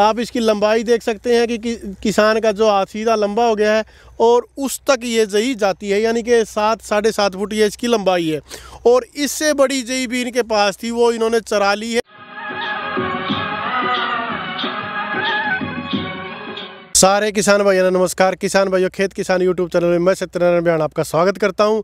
आप इसकी लंबाई देख सकते हैं कि, कि किसान का जो सीधा लंबा हो गया है और उस तक ये जई जाती है यानी कि सात साढ़े सात फुट ये इसकी लंबाई है और इससे बड़ी जई भी इनके पास थी वो इन्होंने चरा ली है सारे किसान भाइयों नमस्कार किसान भाइयों खेत किसान यूट्यूब चैनल में मैं सत्यनारायण बयान आपका स्वागत करता हूं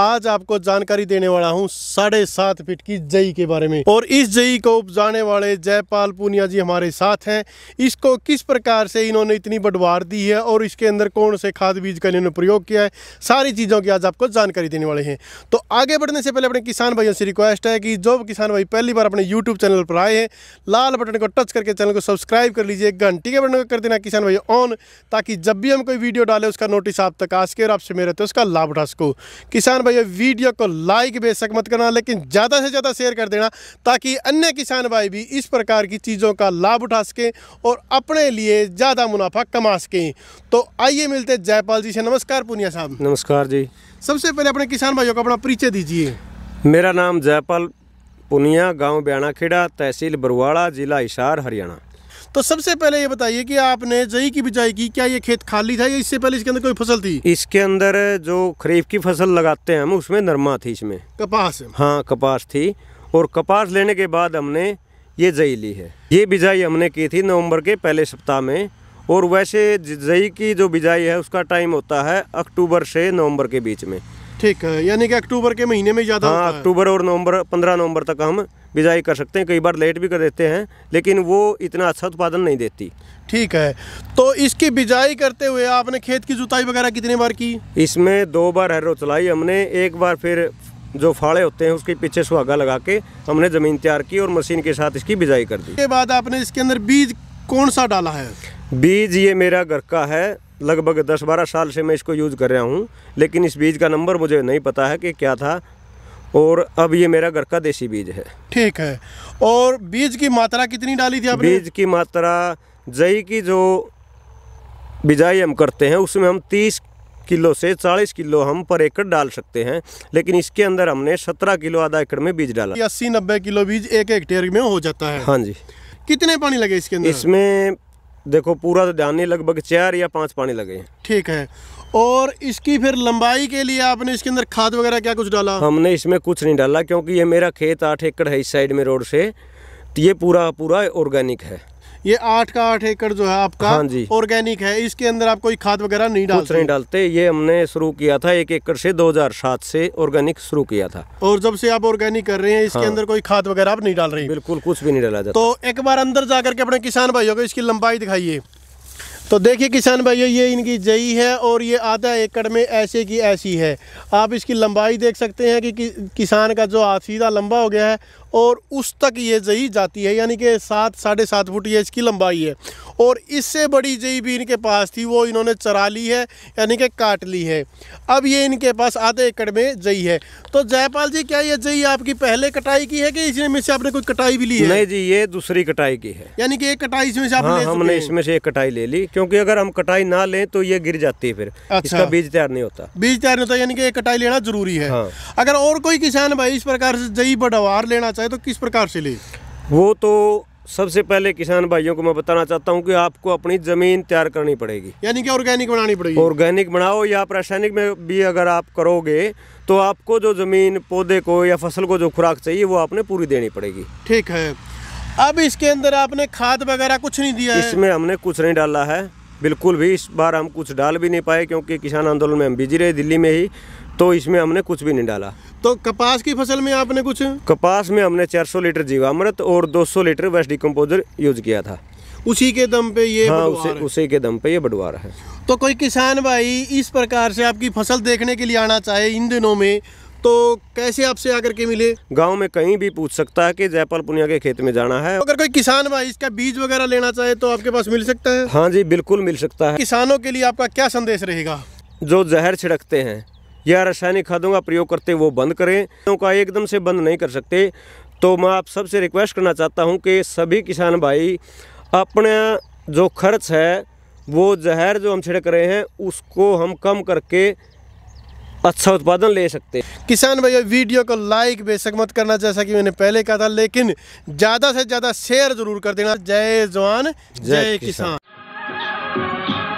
आज आपको जानकारी देने वाला हूं साढ़े सात फीट की जई के बारे में और इस जई को उपजाने वाले जयपाल पूनिया जी हमारे साथ हैं इसको किस प्रकार से इन्होंने इतनी बंटवार दी है और इसके अंदर कौन से खाद बीज का इन्होंने प्रयोग किया है सारी चीज़ों की आज आपको जानकारी देने वाले हैं तो आगे बढ़ने से पहले अपने किसान भाइयों से रिक्वेस्ट है कि जो किसान भाई पहली बार अपने यूट्यूब चैनल पर आए हैं लाल बटन को टच करके चैनल को सब्सक्राइब कर लीजिए घंटी के बटन को कर देना किसान भाई ऑन ताकि जब भी हम कोई वीडियो डालें उसका नोटिस आप तक आ सके और आपसे मेरे तो उसका लाभ उठा सको किसान भाई वीडियो को लाइक बेशक मत करना लेकिन ज़्यादा से ज़्यादा शेयर कर देना ताकि अन्य किसान भाई भी इस प्रकार की चीज़ों का लाभ उठा सकें और अपने लिए ज़्यादा मुनाफा कमा सकें तो आइए मिलते जयपाल जी से नमस्कार पुनिया साहब नमस्कार जी सबसे पहले अपने किसान भाइयों का अपना परिचय दीजिए मेरा नाम जयपाल पुनिया गांव ब्याणाखेड़ा तहसील बरवाड़ा जिला इशार हरियाणा तो सबसे पहले ये बताइए कि आपने जई की बिजाई की क्या ये खेत खाली था या इससे पहले इसके अंदर कोई फसल थी इसके अंदर जो खरीफ की फसल लगाते हैं हम उसमें नरमा थी इसमें कपास हाँ कपास थी और कपास लेने के बाद हमने ये जई ली है ये बिजाई हमने की थी नवम्बर के पहले सप्ताह में और वैसे जई की जो बिजाई है उसका टाइम होता है अक्टूबर से नवम्बर के बीच में ठीक है यानी कि अक्टूबर के महीने में ज़्यादा हाँ अक्टूबर और नवंबर पंद्रह नवंबर तक हम बिजाई कर सकते हैं कई बार लेट भी कर देते हैं लेकिन वो इतना अच्छा उत्पादन नहीं देती ठीक है तो इसकी बिजाई करते हुए आपने खेत की जुताई वगैरह कितनी बार की इसमें दो बार हैरो चलाई हमने एक बार फिर जो फाड़े होते हैं उसके पीछे सुहागा लगा के हमने ज़मीन तैयार की और मशीन के साथ इसकी बिजाई कर दी के बाद आपने इसके अंदर बीज कौन सा डाला है बीज ये मेरा घर का है लगभग दस बारह साल से मैं इसको यूज़ कर रहा हूँ लेकिन इस बीज का नंबर मुझे नहीं पता है कि क्या था और अब ये मेरा घर का देसी बीज है ठीक है और बीज की मात्रा कितनी डाली थी आपने बीज की मात्रा जई की जो बिजाई हम करते हैं उसमें हम तीस किलो से 40 किलो हम पर एकड़ डाल सकते हैं लेकिन इसके अंदर हमने 17 किलो आधा एकड़ में बीज डाला अस्सी नब्बे किलो बीज एक हेक्टेयर में हो जाता है हाँ जी कितने पानी लगे इसके अंदर इसमें देखो पूरा तो ध्यान नहीं लगभग चार या पाँच पानी लगे ठीक है और इसकी फिर लंबाई के लिए आपने इसके अंदर खाद वगैरह क्या कुछ डाला हमने इसमें कुछ नहीं डाला क्योंकि ये मेरा खेत आठ एकड़ है इस साइड में रोड से तो ये पूरा पूरा ऑर्गेनिक है ये आठ का आठ एकड़ जो है आपका हाँ जी ऑर्गेनिक है इसके अंदर आप कोई खाद वगैरह नहीं डालते नहीं डालते ये हमने शुरू किया था एक एकड़ से 2007 से ऑर्गेनिक शुरू किया था और जब से आप ऑर्गेनिक कर रहे हैं इसके हाँ। अंदर कोई खाद वगैरह आप नहीं डाल रहे बिल्कुल कुछ भी नहीं डाला जाता तो एक बार अंदर जा करके अपने किसान भाइयों को इसकी लंबाई दिखाइए तो देखिए किसान भाइयों ये इनकी जई है और ये आधा एकड़ में ऐसे की ऐसी है आप इसकी लंबाई देख सकते हैं कि, कि किसान का जो हाथ सीधा लंबा हो गया है और उस तक ये जई जाती है यानी कि सात साढ़े सात फुट ये इसकी लंबाई है और इससे बड़ी जई भी इनके पास थी वो इन्होंने चरा ली है यानी कि काट ली है अब ये इनके पास आधे एकड़ में जई है तो जयपाल जी क्या ये जई आपकी पहले कटाई की है कि इसमें में से आपने कोई कटाई भी ली है नहीं जी ये दूसरी कटाई की है यानी कि एक कटाई इसमें से आपने हाँ, हमने इसमें से एक कटाई ले ली क्योंकि अगर हम कटाई ना लें तो ये गिर जाती है फिर अच्छा। इसका बीज तैयार नहीं होता बीज तैयार नहीं होता यानी कि एक कटाई लेना जरूरी है हाँ। अगर और कोई किसान भाई इस प्रकार से जई बढ़वार लेना चाहे तो किस प्रकार से ले वो तो सबसे पहले किसान भाइयों को मैं बताना चाहता हूँ कि आपको अपनी ज़मीन तैयार करनी पड़ेगी यानी कि ऑर्गेनिक बनानी पड़ेगी ऑर्गेनिक बनाओ या आप रासायनिक में भी अगर आप करोगे तो आपको जो ज़मीन पौधे को या फसल को जो खुराक चाहिए वो आपने पूरी देनी पड़ेगी ठीक है अब इसके अंदर आपने खाद वगैरह कुछ नहीं दिया इसमें हमने कुछ नहीं डाला है बिल्कुल भी इस बार हम कुछ डाल भी नहीं पाए क्योंकि किसान आंदोलन में हम बिजी रहे दिल्ली में ही तो इसमें हमने कुछ भी नहीं डाला तो कपास की फसल में आपने कुछ कपास में हमने 400 लीटर जीवामृत और 200 लीटर वेस्ट डिकम्पोजर यूज किया था उसी के दम पे ये हाँ उसे, उसी के दम पे ये बंटवारा है तो कोई किसान भाई इस प्रकार से आपकी फसल देखने के लिए आना चाहे इन दिनों में तो कैसे आपसे आकर के मिले गांव में कहीं भी पूछ सकता है कि जयपाल पुनिया के खेत में जाना है अगर कोई किसान भाई इसका बीज वगैरह लेना चाहे तो आपके पास मिल सकता है हाँ जी बिल्कुल मिल सकता है किसानों के लिए आपका क्या संदेश रहेगा जो जहर छिड़कते हैं या रासायनिक खादों का प्रयोग करते वो बंद करें का एकदम से बंद नहीं कर सकते तो मैं आप सबसे रिक्वेस्ट करना चाहता हूँ कि सभी किसान भाई अपना जो खर्च है वो जहर जो हम छिड़क रहे हैं उसको हम कम करके अच्छा उत्पादन ले सकते हैं किसान भैया वीडियो को लाइक बेशक मत करना जैसा कि मैंने पहले कहा था लेकिन ज़्यादा से ज़्यादा शेयर ज़रूर कर देना जय जवान जय किसान, किसान।